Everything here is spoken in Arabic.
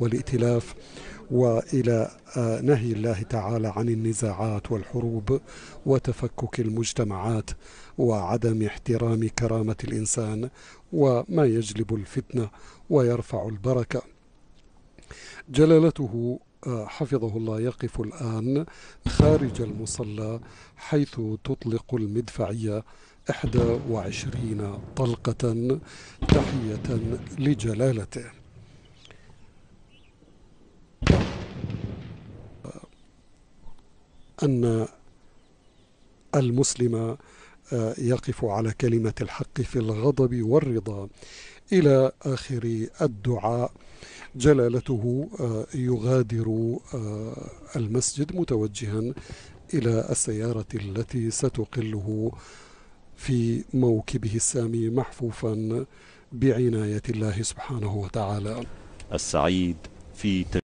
والائتلاف والى آه، نهي الله تعالى عن النزاعات والحروب وتفكك المجتمعات وعدم احترام كرامه الانسان وما يجلب الفتنه ويرفع البركه جلالته آه، حفظه الله يقف الان خارج المصلى حيث تطلق المدفعيه 21 طلقه تحيه لجلالته أن المسلم آه، يقف على كلمة الحق في الغضب والرضا إلى آخر الدعاء جلالته آه، يغادر آه، المسجد متوجها إلى السيارة التي ستقله في موكبه السامي محفوفا بعناية الله سبحانه وتعالى السعيد في